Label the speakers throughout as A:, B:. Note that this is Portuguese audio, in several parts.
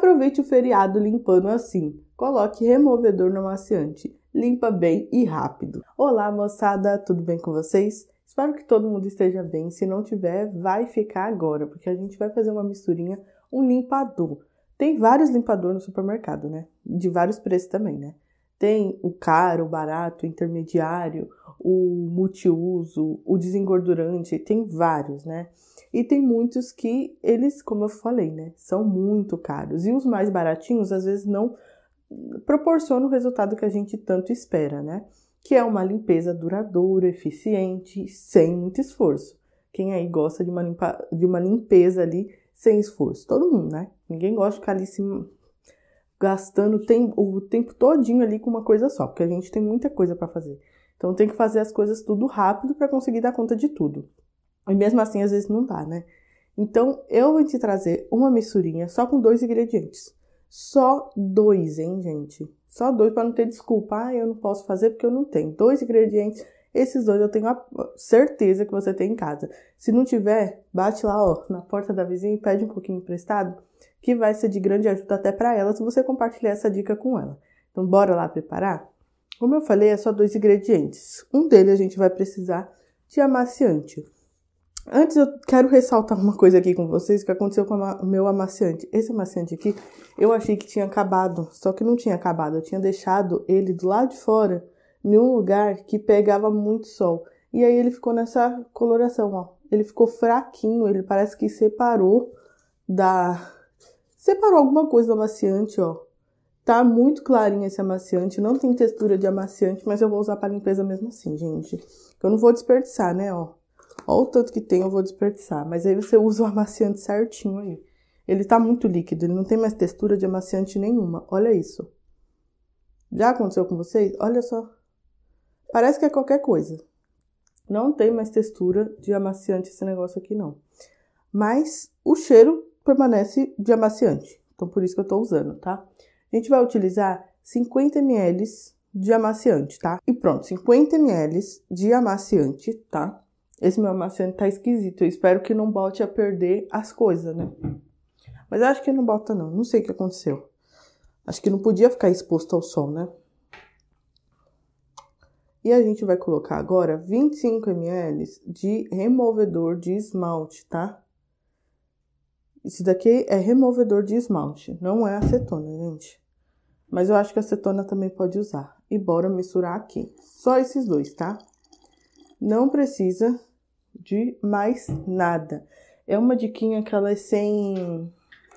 A: Aproveite o feriado limpando assim. Coloque removedor no maciante. Limpa bem e rápido. Olá, moçada, tudo bem com vocês? Espero que todo mundo esteja bem. Se não tiver, vai ficar agora, porque a gente vai fazer uma misturinha, um limpador. Tem vários limpadores no supermercado, né? De vários preços também, né? Tem o caro, o barato, o intermediário, o multiuso, o desengordurante, tem vários, né? E tem muitos que eles, como eu falei, né, são muito caros. E os mais baratinhos às vezes não proporcionam o resultado que a gente tanto espera, né? Que é uma limpeza duradoura, eficiente, sem muito esforço. Quem aí gosta de uma, limpa, de uma limpeza ali sem esforço? Todo mundo, né? Ninguém gosta de ficar ali se gastando o tempo todinho ali com uma coisa só, porque a gente tem muita coisa para fazer. Então tem que fazer as coisas tudo rápido para conseguir dar conta de tudo. E mesmo assim, às vezes não dá, né? Então, eu vou te trazer uma misturinha só com dois ingredientes. Só dois, hein, gente? Só dois para não ter desculpa. Ah, eu não posso fazer porque eu não tenho. Dois ingredientes. Esses dois eu tenho a certeza que você tem em casa. Se não tiver, bate lá, ó, na porta da vizinha e pede um pouquinho emprestado, que vai ser de grande ajuda até para ela se você compartilhar essa dica com ela. Então, bora lá preparar? Como eu falei, é só dois ingredientes. Um deles a gente vai precisar de amaciante. Antes eu quero ressaltar uma coisa aqui com vocês que aconteceu com o meu amaciante. Esse amaciante aqui, eu achei que tinha acabado, só que não tinha acabado. Eu tinha deixado ele do lado de fora, em um lugar que pegava muito sol. E aí ele ficou nessa coloração, ó. Ele ficou fraquinho, ele parece que separou da separou alguma coisa do amaciante, ó. Tá muito clarinho esse amaciante, não tem textura de amaciante, mas eu vou usar para limpeza mesmo assim, gente. Eu não vou desperdiçar, né, ó. Olha o tanto que tem, eu vou desperdiçar. Mas aí você usa o amaciante certinho aí. Ele tá muito líquido, ele não tem mais textura de amaciante nenhuma. Olha isso. Já aconteceu com vocês? Olha só. Parece que é qualquer coisa. Não tem mais textura de amaciante esse negócio aqui, não. Mas o cheiro permanece de amaciante. Então, por isso que eu tô usando, tá? A gente vai utilizar 50 ml de amaciante, tá? E pronto, 50 ml de amaciante, tá? esse meu amaciante tá esquisito. Eu espero que não volte a perder as coisas, né? Mas acho que não bota não. Não sei o que aconteceu. Acho que não podia ficar exposto ao sol, né? E a gente vai colocar agora 25 ml de removedor de esmalte, tá? Isso daqui é removedor de esmalte, não é acetona, gente. Mas eu acho que acetona também pode usar. E bora misturar aqui. Só esses dois, tá? Não precisa de mais nada. É uma diquinha que ela é sem.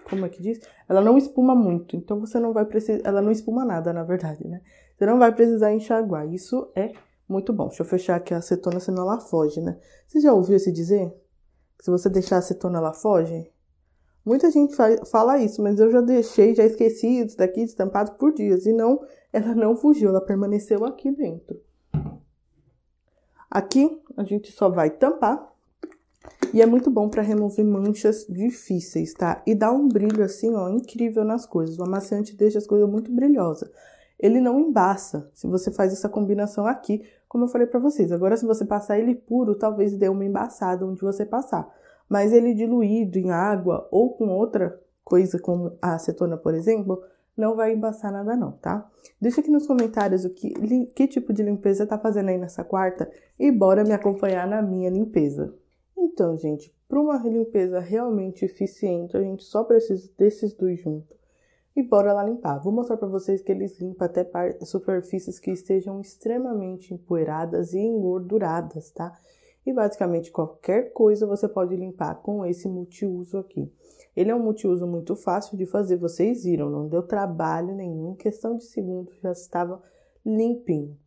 A: Como é que diz? Ela não espuma muito, então você não vai precisar. Ela não espuma nada, na verdade, né? Você não vai precisar enxaguar. Isso é muito bom. Deixa eu fechar aqui a acetona, senão ela foge, né? Você já ouviu esse dizer? Que se você deixar a acetona, ela foge? Muita gente fala isso, mas eu já deixei, já esqueci isso daqui, destampado por dias. E não, ela não fugiu, ela permaneceu aqui dentro. Aqui a gente só vai tampar e é muito bom para remover manchas difíceis, tá? E dá um brilho assim, ó, incrível nas coisas. O amaciante deixa as coisas muito brilhosas. Ele não embaça se você faz essa combinação aqui, como eu falei para vocês. Agora, se você passar ele puro, talvez dê uma embaçada onde você passar. Mas ele diluído em água ou com outra coisa, como a acetona, por exemplo, não vai embaçar nada não, tá? Deixa aqui nos comentários o que, que tipo de limpeza tá fazendo aí nessa quarta e bora me acompanhar na minha limpeza. Então, gente, para uma limpeza realmente eficiente, a gente só precisa desses dois juntos. E bora lá limpar. Vou mostrar para vocês que eles limpam até superfícies que estejam extremamente empoeiradas e engorduradas, tá? e basicamente qualquer coisa você pode limpar com esse multiuso aqui. Ele é um multiuso muito fácil de fazer, vocês viram, não deu trabalho nenhum, em questão de segundos já estava limpinho.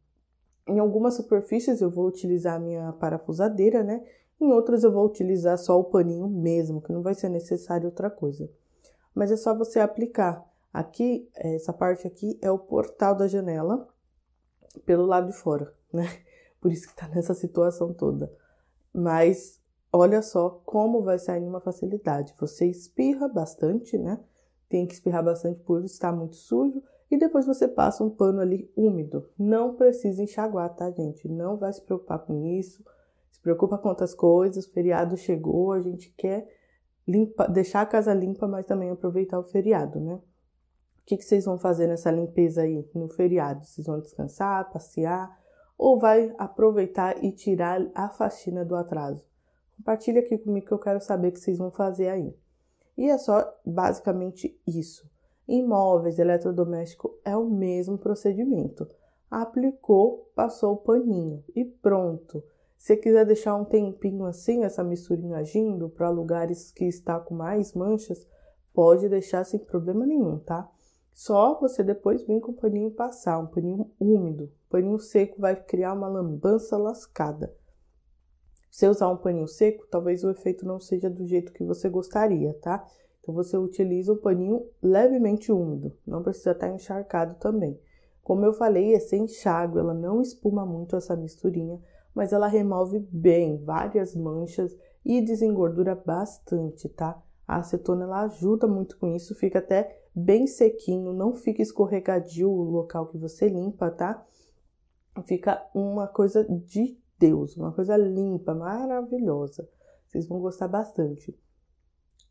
A: Em algumas superfícies eu vou utilizar a minha parafusadeira, né? Em outras eu vou utilizar só o paninho mesmo, que não vai ser necessário outra coisa. Mas é só você aplicar. Aqui, essa parte aqui é o portal da janela pelo lado de fora, né? Por isso que tá nessa situação toda. Mas olha só como vai sair uma facilidade. Você espirra bastante, né? Tem que espirrar bastante por estar muito sujo e depois você passa um pano ali úmido. Não precisa enxaguar, tá, gente? Não vai se preocupar com isso. Se preocupa com outras coisas. O feriado chegou, a gente quer limpa, deixar a casa limpa, mas também aproveitar o feriado, né? O que, que vocês vão fazer nessa limpeza aí no feriado? Vocês vão descansar, passear? ou vai aproveitar e tirar a faxina do atraso? Compartilha aqui comigo que eu quero saber o que vocês vão fazer aí. E é só basicamente isso. Imóveis, eletrodoméstico é o mesmo procedimento. Aplicou, passou o paninho e pronto. Se quiser deixar um tempinho assim, essa misturinha agindo para lugares que está com mais manchas, pode deixar sem problema nenhum, tá? Só você depois vem com o paninho passar, um paninho úmido. Paninho seco vai criar uma lambança lascada. Se usar um paninho seco, talvez o efeito não seja do jeito que você gostaria, tá? Então você utiliza um paninho levemente úmido, não precisa estar tá encharcado também. Como eu falei, é sem enxágue, ela não espuma muito essa misturinha, mas ela remove bem várias manchas e desengordura bastante, tá? A acetona ela ajuda muito com isso, fica até bem sequinho, não fica escorregadio o local que você limpa, tá? Fica uma coisa de Deus, uma coisa limpa, maravilhosa. Vocês vão gostar bastante.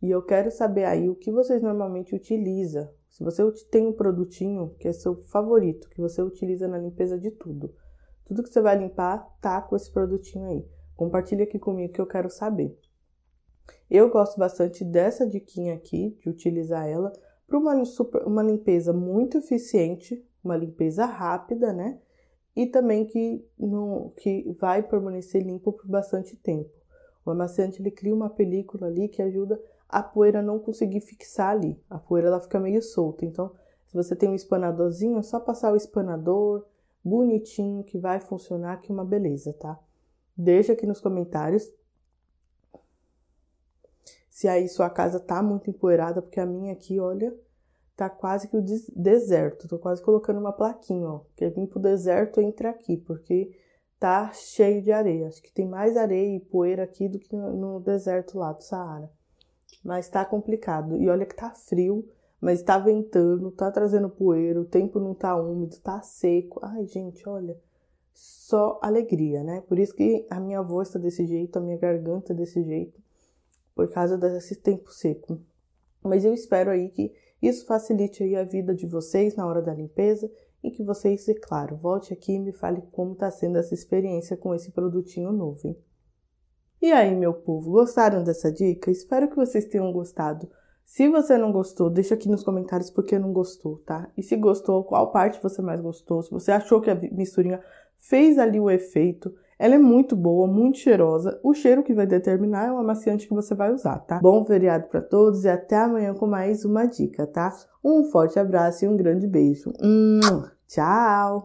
A: E eu quero saber aí o que vocês normalmente utilizam. Se você tem um produtinho que é seu favorito, que você utiliza na limpeza de tudo. Tudo que você vai limpar tá com esse produtinho aí. Compartilha aqui comigo que eu quero saber. Eu gosto bastante dessa diquinha aqui, de utilizar ela, para uma, uma limpeza muito eficiente, uma limpeza rápida, né? E também que, não, que vai permanecer limpo por bastante tempo. O amaciante ele cria uma película ali que ajuda a poeira não conseguir fixar ali. A poeira ela fica meio solta. Então, se você tem um espanadorzinho, é só passar o espanador bonitinho que vai funcionar, que é uma beleza, tá? Deixa aqui nos comentários se aí sua casa tá muito empoeirada, porque a minha aqui, olha, tá quase que o deserto. Tô quase colocando uma plaquinha, ó. Quer vir pro deserto, entra aqui, porque tá cheio de areia. Acho que tem mais areia e poeira aqui do que no deserto lá do Saara. Mas tá complicado. E olha que tá frio, mas tá ventando, tá trazendo poeira, o tempo não tá úmido, tá seco. Ai, gente, olha, só alegria, né? Por isso que a minha voz tá desse jeito, a minha garganta desse jeito por causa desse tempo seco. Mas eu espero aí que isso facilite aí a vida de vocês na hora da limpeza e que vocês, é claro, volte aqui e me fale como está sendo essa experiência com esse produtinho novo. Hein? E aí, meu povo, gostaram dessa dica? Espero que vocês tenham gostado. Se você não gostou, deixa aqui nos comentários porque não gostou, tá? E se gostou, qual parte você mais gostou? Se você achou que a misturinha fez ali o efeito, ela é muito boa, muito cheirosa. O cheiro que vai determinar é o amaciante que você vai usar, tá? Bom feriado para todos e até amanhã com mais uma dica, tá? Um forte abraço e um grande beijo. Tchau!